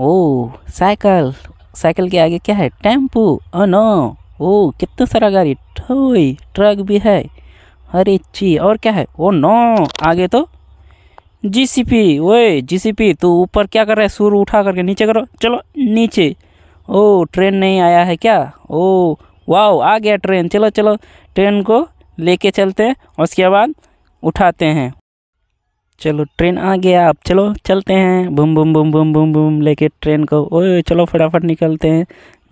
ओ cycle cycle के आगे क्या है टेम्पू ओ नो ओ कितना सारा गाड़ी ठोई ट्रक भी है अरे ची और क्या है ओ नो आगे तो जीसीपी ओए जीसीपी तू ऊपर क्या कर रहा है सूर उठा करके नीचे करो चलो नीचे ओ ट्रेन नहीं आया है क्या ओ वाओ आ गया ट्रेन चलो चलो ट्रेन को लेके चलते हैं उसके बाद उठाते हैं चलो ट्रेन आ गया अब चलो चलते हैं बुम बुम बुम बुम बुम बुम लेके ट्रेन को ओए चलो फटाफट निकलते हैं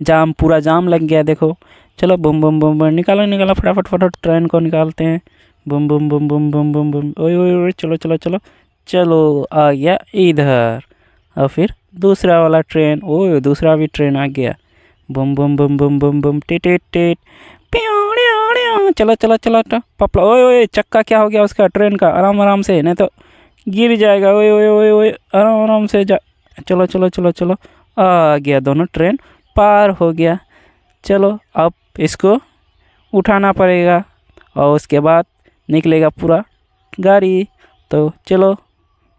जाम पूरा जाम लग गया देखो चलो बुम बुम बुम बुम निकालो निकालो फटाफट फटाफट ट्रेन को निकालते हैं बुम बुम बुम बुम बुम बुम बुम ओए ओए चलो चलो चलो चलो आ गया इधर और फिर दूसरा वाला ट्रेन ओए दूसरा भी ट्रेन आ गया बुम बुम बुम बुम बुम बुम टिट टिट टिट चलो चलो चलो पपला ओए ओए चक्का क्या हो गया उसका ट्रेन का आराम आराम से नहीं तो गिर जाएगा ओए ओए ओए ओए आराम आराम से जा चलो चलो चलो चलो आ गया दोनों ट्रेन पार हो गया चलो अब इसको उठाना पड़ेगा और उसके बाद निकलेगा पूरा गाड़ी तो चलो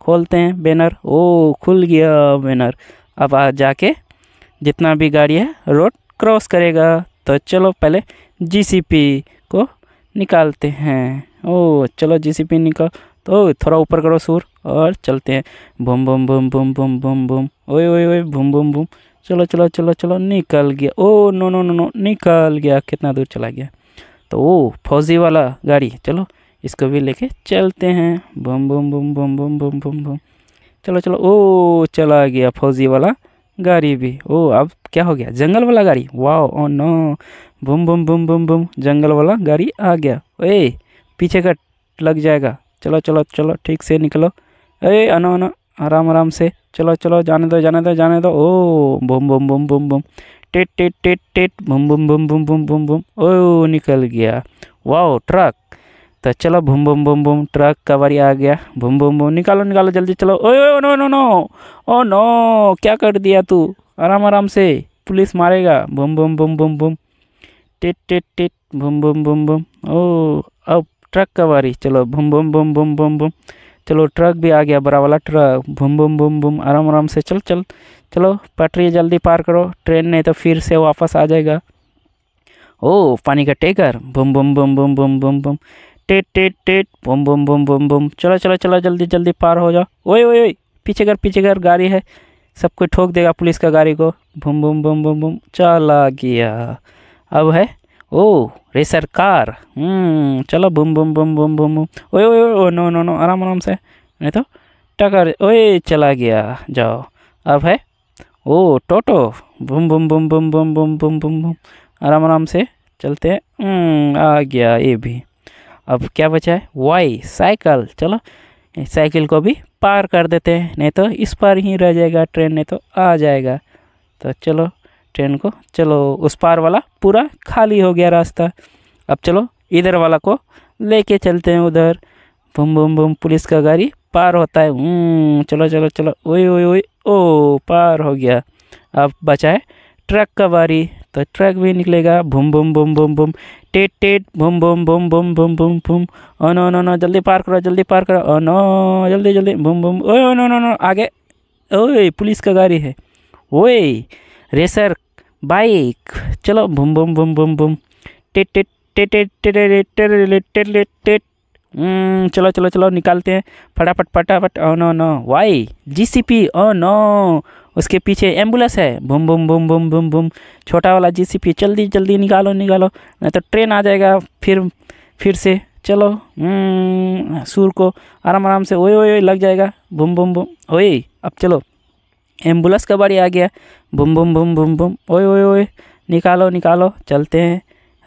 खोलते हैं बैनर ओ खुल गया बैनर अब आ जाके जितना भी गाड़ी है रोड क्रॉस करेगा तो चलो पहले जीसीपी को निकालते हैं ओ चलो जीसीपी निकाल तो थोड़ा ऊपर करो सुर और चलते हैं बम बम बम बम बम बम बम ओए ओए ओए बम बम बम चलो चलो चलो चलो निकल गया oh no no no no निकल गया कितना दूर चला गया तो ओ फौजी वाला गाड़ी चलो इसको भी लेके चलते हैं बम बम बम बम बम बम बम बम चलो चलो ओ चला गया फौजी वाला गाड़ी भी ओ अब क्या हो गया जंगल वाला गाड़ी वाह ओ नो बम बम बम बम बम जंगल वाला गाड़ी आ गया ओ पीछे का लग जाएगा चलो चलो चलो ठीक से निकलो अरे अनो आना आराम आराम से चलो चलो जाने दो जाने दो जाने दो ओ बम बम बम बम बम टेट टेट टेट टेट बम बम बम बम बम बम बम ओ निकल गया वाओ ट्रक तो चलो भुम बम बम बम ट्रक का बारी आ गया भुम बम बम निकालो निकालो जल्दी चलो oh oh no no no oh no क्या कर दिया तू आराम आराम से पुलिस मारेगा बम बम बम बम बम टेट टेट टेट बम बम बम बम ओ अब ट्रक का बारी चलो बुम बुम बुम बुम बुम बुम चलो ट्रक भी आ गया बड़ा वाला ट्रक बुम बुम बुम बुम आराम आराम से चल चल चलो पटरी जल्दी पार करो ट्रेन नहीं तो फिर से वापस आ जाएगा ओ पानी का टेकर बुम बुम बुम बुम बुम बुम बुम टेट टेट टेट बुम बुम बुम बुम बुम चलो चलो चलो जल्दी जल्दी पार हो जाओ ओए ओए पीछे घर पीछे घर गाड़ी है सब कोई ठोक देगा पुलिस का गाड़ी को भुम बुम बुम बुम बुम चला गया अब है ओ रेसर कार चलो बुम बुम बुम बुम बुम बुम ओए ओए ओ नो नो नो आराम आराम से नहीं तो टकर ओए चला गया जाओ अब है ओ टोटो बुम बुम बुम बुम बुम बुम बुम बुम बुम आराम आराम से चलते हैं आ गया ये भी अब क्या बचा है वाई साइकिल चलो साइकिल को भी पार कर देते हैं नहीं तो इस पार ही रह जाएगा ट्रेन नहीं तो आ जाएगा तो चलो ट्रेन को चलो उस पार वाला पूरा खाली हो गया रास्ता अब चलो इधर वाला को लेके चलते हैं उधर बम बम बम पुलिस का गाड़ी पार होता है चलो चलो चलो ओए ओए ओए ओ पार हो गया अब बचा है ट्रक का बारी तो ट्रक भी निकलेगा भूम भूम भूम भूम भूम टेट टेट भूम भूम भूम भूम भूम भूम भूम ओ नो नो नो जल्दी पार करो जल्दी पार करो ओ नो जल्दी जल्दी भूम भूम ओ नो नो नो आगे ओए पुलिस का गाड़ी है ओए रेसर बाइक चलो भुम भुम भुम भुम भुम चलो चलो चलो निकालते हैं फटाफट फटाफट ओ नो नो वाई जी सी पी ओ नो उसके पीछे एम्बुलेंस है भुम भुम भुम भुम भुम भुम छोटा वाला जी सी पी जल्दी जल्दी निकालो निकालो नहीं तो ट्रेन आ जाएगा फिर फिर से चलो सूर को आराम आराम से ओए ओए लग जाएगा भुम भुम भुम ओए अब चलो एम्बुलेंस का बारी आ गया बुम बुम बुम बुम बुम ओए ओए ओए निकालो निकालो चलते हैं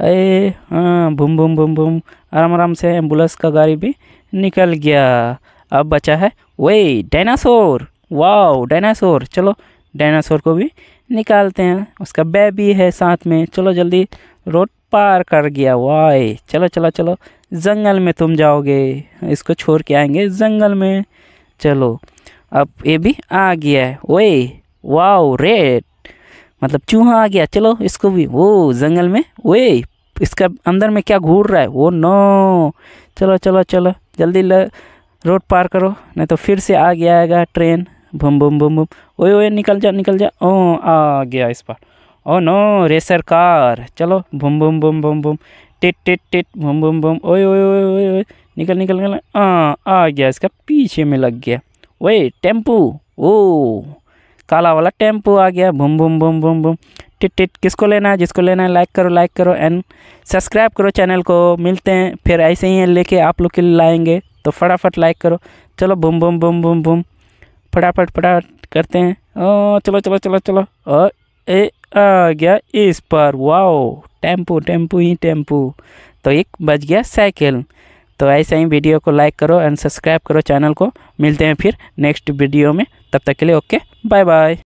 अरे हाँ बुम बुम बुम बुम आराम आराम से एम्बुलेंस का गाड़ी भी निकल गया अब बचा है वही डायनासोर वाओ डायनासोर चलो डायनासोर को भी निकालते हैं उसका बेबी है साथ में चलो जल्दी रोड पार कर गया वाए चलो चलो चलो जंगल में तुम जाओगे इसको छोड़ के आएंगे जंगल में चलो अब ये भी आ गया है ओए वाओ रेड मतलब चूहा आ गया चलो इसको भी वो जंगल में वे इसका अंदर में क्या घूर रहा है वो नो चलो चलो चलो जल्दी रोड पार करो नहीं तो फिर से आ गया आएगा ट्रेन बम बम बम बम ओए ओए निकल जा निकल जा ओ आ गया इस पर ओ नो रेसर कार चलो बम बम बम बम बम टिट टिट टिट बम बम बम ओए ओए ओए ओए निकल निकल निकल आ आ गया इसका पीछे में लग गया वही टेम्पू ओ काला वाला टेम्पू आ गया बुम बुम बुम बुम बुम टिट टिट किसको लेना है जिसको लेना है लाइक करो लाइक करो एंड सब्सक्राइब करो चैनल को मिलते हैं फिर ऐसे ही लेके आप लोग के लिए लाएंगे तो फटाफट लाइक करो चलो बुम बुम बुम बुम बुम फटाफट फटाफट करते हैं ओ चलो चलो चलो चलो और ए आ गया इस पर वाओ टेम्पू टेम्पू ही टेम्पू तो एक बज गया साइकिल तो ऐसे ही वीडियो को लाइक करो एंड सब्सक्राइब करो चैनल को मिलते हैं फिर नेक्स्ट वीडियो में तब तक के लिए ओके बाय बाय